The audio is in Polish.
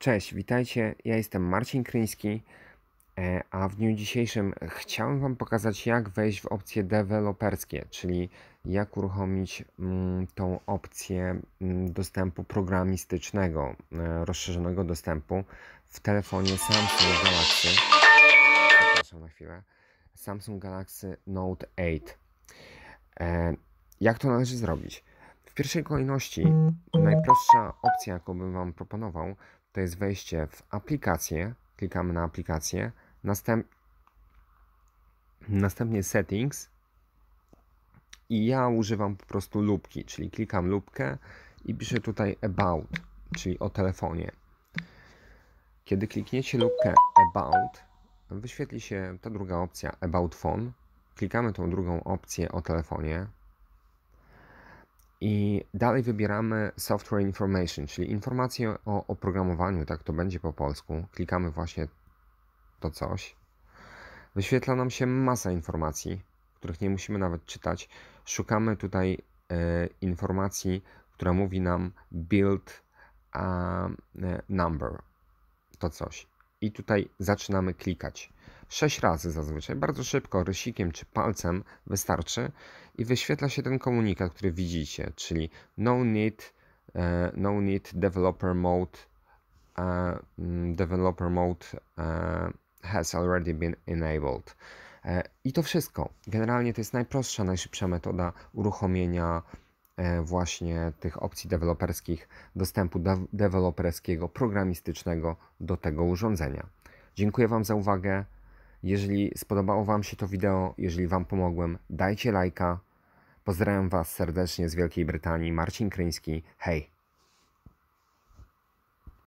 Cześć, witajcie. Ja jestem Marcin Kryński, e, a w dniu dzisiejszym chciałem Wam pokazać, jak wejść w opcje deweloperskie, czyli jak uruchomić mm, tą opcję mm, dostępu programistycznego, e, rozszerzonego dostępu w telefonie Samsung Galaxy. Przepraszam na chwilę. Samsung Galaxy Note 8. E, jak to należy zrobić? W pierwszej kolejności mm, mm. najprostsza opcja, jaką bym Wam proponował, to jest wejście w aplikację. Klikamy na aplikację. Następ... Następnie settings. I ja używam po prostu lubki, czyli klikam lubkę i piszę tutaj about, czyli o telefonie. Kiedy klikniecie lubkę about, wyświetli się ta druga opcja about phone. Klikamy tą drugą opcję o telefonie, i dalej wybieramy Software Information, czyli informacje o oprogramowaniu, tak to będzie po polsku. Klikamy właśnie to coś. Wyświetla nam się masa informacji, których nie musimy nawet czytać. Szukamy tutaj y, informacji, która mówi nam build a, e, number, to coś. I tutaj zaczynamy klikać. 6 razy zazwyczaj, bardzo szybko, rysikiem czy palcem wystarczy i wyświetla się ten komunikat, który widzicie, czyli no need, e, no need developer mode, e, mm, developer mode e, has already been enabled. I to wszystko. Generalnie to jest najprostsza, najszybsza metoda uruchomienia właśnie tych opcji deweloperskich, dostępu deweloperskiego, programistycznego do tego urządzenia. Dziękuję Wam za uwagę. Jeżeli spodobało Wam się to wideo, jeżeli Wam pomogłem, dajcie lajka. Pozdrawiam Was serdecznie z Wielkiej Brytanii. Marcin Kryński. Hej!